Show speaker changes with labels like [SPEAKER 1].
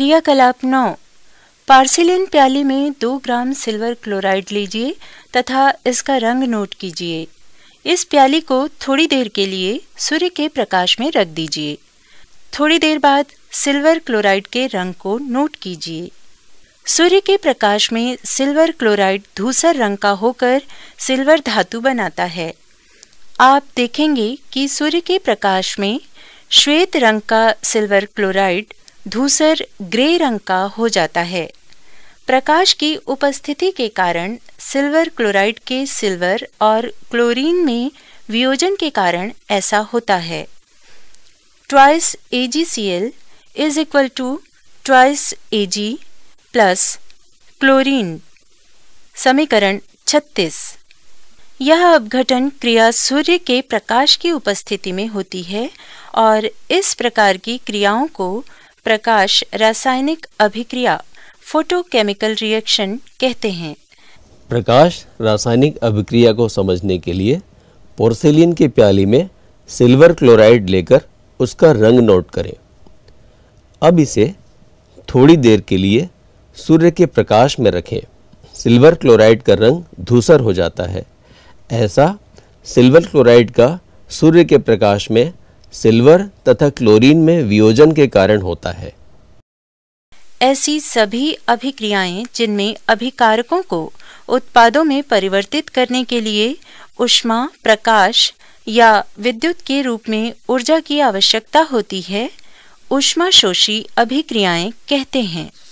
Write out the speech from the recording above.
[SPEAKER 1] क्रियाकलाप नौ पार्सिलिन प्याली में दो ग्राम सिल्वर क्लोराइड लीजिए तथा इसका रंग नोट कीजिए इस प्याली को थोड़ी देर के लिए सूर्य के प्रकाश में रख दीजिए थोड़ी देर बाद सिल्वर क्लोराइड के रंग को नोट कीजिए सूर्य के प्रकाश में सिल्वर क्लोराइड धूसर रंग का होकर सिल्वर धातु बनाता है आप देखेंगे कि सूर्य के प्रकाश में श्वेत रंग का सिल्वर क्लोराइड धूसर ग्रे रंग का हो जाता है प्रकाश की उपस्थिति के कारण सिल्वर क्लोराइड के सिल्वर और क्लोरीन में वियोजन के कारण ऐसा होता है twice A G C L is equal to twice A G plus chlorine समीकरण 36 यह अपघटन क्रिया सूर्य के प्रकाश की उपस्थिति में होती है और इस प्रकार की क्रियाओं को प्रकाश रासायनिक अभिक्रिया फोटोकेमिकल रिएक्शन कहते हैं
[SPEAKER 2] प्रकाश रासायनिक अभिक्रिया को समझने के लिए पोर्सिलिन के प्याली में सिल्वर क्लोराइड लेकर उसका रंग नोट करें अब इसे थोड़ी देर के लिए सूर्य के प्रकाश में रखें सिल्वर क्लोराइड का रंग धूसर हो जाता है ऐसा सिल्वर क्लोराइड का सूर्य के प्रकाश में सिल्वर तथा क्लोरीन में वियोजन के कारण होता है
[SPEAKER 1] ऐसी सभी अभिक्रियाएं जिनमें अभिकारकों को उत्पादों में परिवर्तित करने के लिए उष्मा प्रकाश या विद्युत के रूप में ऊर्जा की आवश्यकता होती है शोषी अभिक्रियाएं कहते हैं